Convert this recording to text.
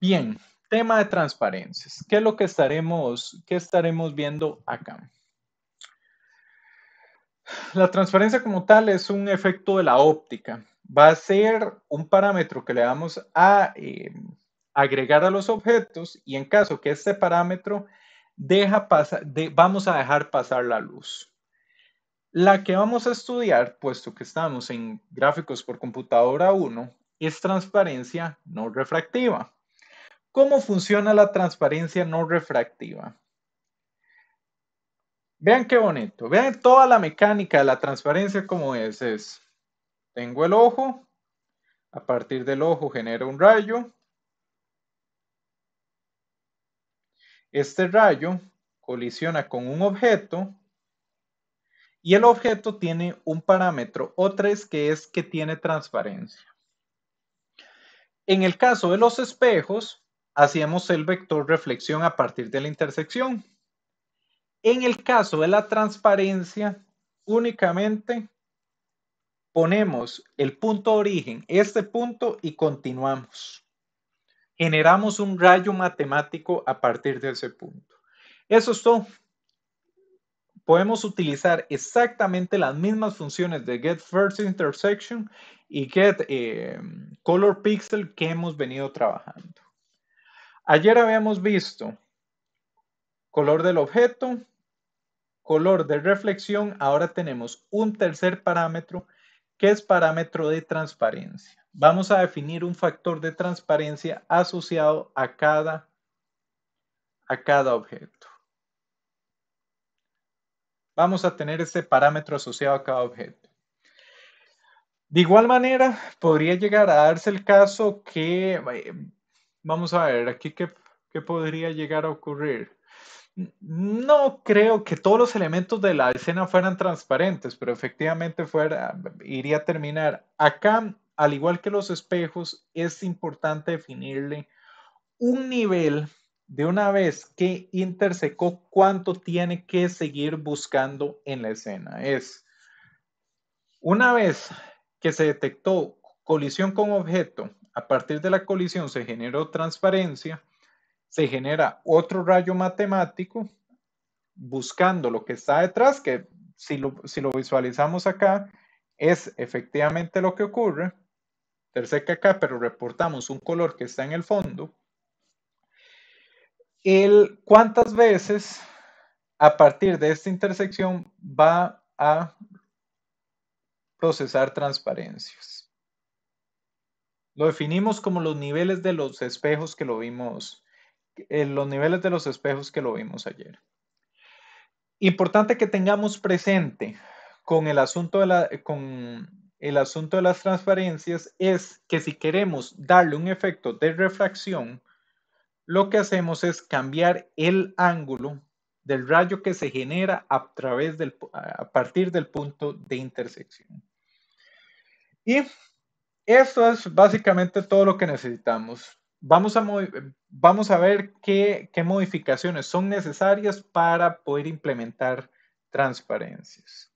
Bien, tema de transparencias. ¿Qué es lo que estaremos, qué estaremos viendo acá? La transparencia como tal es un efecto de la óptica. Va a ser un parámetro que le vamos a eh, agregar a los objetos y en caso que este parámetro deja pasar, vamos a dejar pasar la luz. La que vamos a estudiar, puesto que estamos en gráficos por computadora 1, es transparencia no refractiva. ¿Cómo funciona la transparencia no refractiva? Vean qué bonito. Vean toda la mecánica de la transparencia como es. Es, tengo el ojo, a partir del ojo genera un rayo. Este rayo colisiona con un objeto y el objeto tiene un parámetro o tres que es que tiene transparencia. En el caso de los espejos, hacíamos el vector reflexión a partir de la intersección. En el caso de la transparencia, únicamente ponemos el punto de origen, este punto, y continuamos. Generamos un rayo matemático a partir de ese punto. Eso es todo. Podemos utilizar exactamente las mismas funciones de get first intersection y get eh, color pixel que hemos venido trabajando. Ayer habíamos visto color del objeto, color de reflexión, ahora tenemos un tercer parámetro que es parámetro de transparencia. Vamos a definir un factor de transparencia asociado a cada, a cada objeto. Vamos a tener este parámetro asociado a cada objeto. De igual manera, podría llegar a darse el caso que eh, vamos a ver aquí qué, podría llegar a ocurrir. No creo que todos los elementos de la escena fueran transparentes, pero efectivamente fuera, iría a terminar. Acá, al igual que los espejos, es importante definirle un nivel de una vez que intersecó cuánto tiene que seguir buscando en la escena. Es una vez que se detectó colisión con objeto a partir de la colisión se generó transparencia, se genera otro rayo matemático buscando lo que está detrás, que si lo, visualizamos acá, es efectivamente lo que ocurre. Tercer acá, pero reportamos un color que está en el fondo. El cuántas veces a partir de esta intersección va a procesar transparencias. Lo definimos como los niveles de los espejos que lo vimos, eh, los niveles de los espejos que lo vimos ayer. Importante que tengamos presente con el asunto de, con el asunto de las transparencias es que si queremos darle un efecto de refracción, lo que hacemos es cambiar el ángulo del rayo que se genera a, través del, a partir del punto de intersección. Y esto es básicamente todo lo que necesitamos. Vamos a, ver qué, qué modificaciones son necesarias para poder implementar transparencias.